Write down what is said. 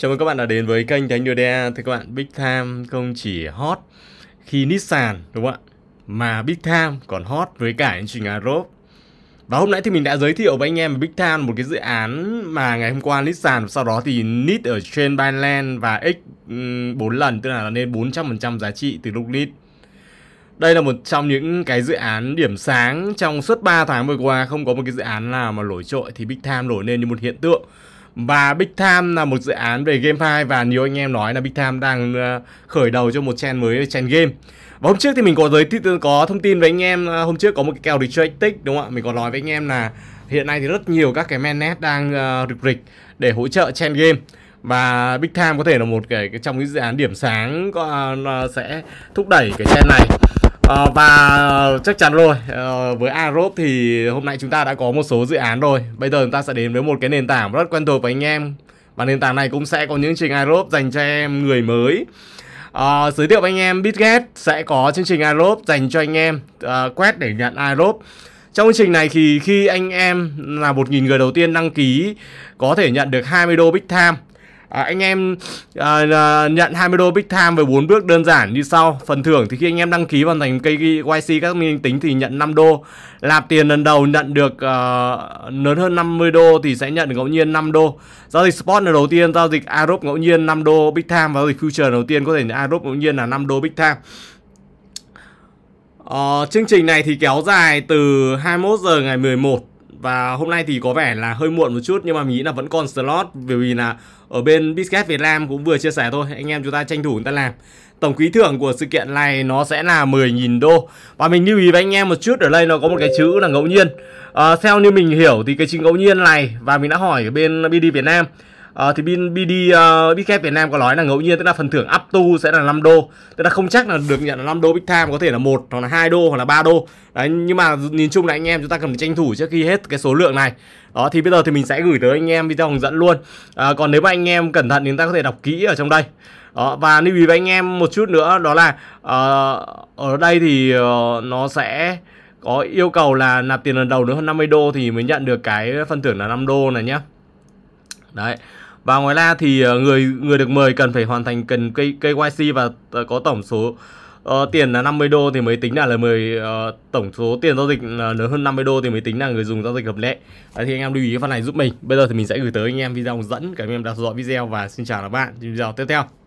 Chào mừng các bạn đã đến với kênh Thánh Đưa Đe Thưa các bạn, Big Time không chỉ hot khi Nissan đúng không ạ Mà Big Time còn hot với cả những trình Arup Và hôm nãy thì mình đã giới thiệu với anh em Big Time một cái dự án mà ngày hôm qua Nissan Sau đó thì NIT ở trên Binance và X 4 lần Tức là lên 400% giá trị từ lúc NIT đây là một trong những cái dự án điểm sáng trong suốt 3 tháng vừa qua không có một cái dự án nào mà nổi trội thì Big Time nổi lên như một hiện tượng và Big Time là một dự án về game 2 và nhiều anh em nói là Big Time đang ờ, khởi đầu cho một trend mới trend game. Và hôm trước thì mình có giới thiệu có thông tin với anh em ờ, hôm trước có một cái kèo Retractic đúng không ạ? Mình có nói với anh em là hiện nay thì rất nhiều các cái mainnet đang ờ, rực rịch để hỗ trợ trend game và Big Time có thể là một cái, trong những dự án điểm sáng có, uh, sẽ thúc đẩy cái trend này À, và chắc chắn rồi ờ, với Arop thì hôm nay chúng ta đã có một số dự án rồi bây giờ chúng ta sẽ đến với một cái nền tảng rất quen thuộc với anh em và nền tảng này cũng sẽ có những trình Arop dành cho em người mới à, giới thiệu với anh em Bitget sẽ có chương trình Arop dành cho anh em à, quét để nhận Arop trong chương trình này thì khi anh em là 1.000 người đầu tiên đăng ký có thể nhận được 20 đô Big Time À, anh em à, à, nhận 20 đô Big Time với 4 bước đơn giản như sau. Phần thưởng thì khi anh em đăng ký vào thành KYC các minh tính thì nhận 5 đô. Lạp tiền lần đầu nhận được uh, lớn hơn 50 đô thì sẽ nhận ngẫu nhiên 5 đô. Giao dịch spot là đầu tiên, giao dịch Arop ngẫu nhiên 5 đô Big Time và giao dịch future đầu tiên có thể là Arop ngẫu nhiên là 5 đô Big Time. Uh, chương trình này thì kéo dài từ 21 giờ ngày 11 và hôm nay thì có vẻ là hơi muộn một chút nhưng mà mình nghĩ là vẫn còn slot vì vì là ở bên Biscuit Việt Nam cũng vừa chia sẻ thôi anh em chúng ta tranh thủ chúng ta làm tổng ký thưởng của sự kiện này nó sẽ là 10.000 đô và mình lưu ý với anh em một chút ở đây nó có một cái chữ là ngẫu nhiên à, theo như mình hiểu thì cái chữ ngẫu nhiên này và mình đã hỏi ở bên BD Việt Nam à, thì bên BD uh, ờ, Bitcap Việt Nam có nói là ngẫu nhiên tức là phần thưởng up to sẽ là 5 đô tức là không chắc là được nhận là 5 đô Big Time có thể là một hoặc là hai đô hoặc là ba đô đấy nhưng mà nhìn chung là anh em chúng ta cần phải tranh thủ trước khi hết cái số lượng này đó thì bây giờ thì mình sẽ gửi tới anh em video hướng dẫn luôn à, còn nếu mà anh em cẩn thận thì chúng ta có thể đọc kỹ ở trong đây đó, và lưu ý với anh em một chút nữa đó là uh, ở đây thì uh, nó sẽ có yêu cầu là nạp tiền lần đầu nữa hơn 50 đô thì mới nhận được cái phần thưởng là 5 đô này nhá đấy và ngoài ra thì ờ, người người được mời cần phải hoàn thành cần KYC và ờ, có tổng số uh, tiền là 50 đô thì mới tính là lời mời uh, tổng số tiền giao dịch lớn hơn 50 đô thì mới tính là người dùng giao dịch hợp lệ. Đấy, thì anh em lưu ý cái phần này giúp mình. Bây giờ thì mình sẽ gửi tới anh em video hướng dẫn. Cảm ơn em đã theo dõi video và xin chào các bạn. Video tiếp theo.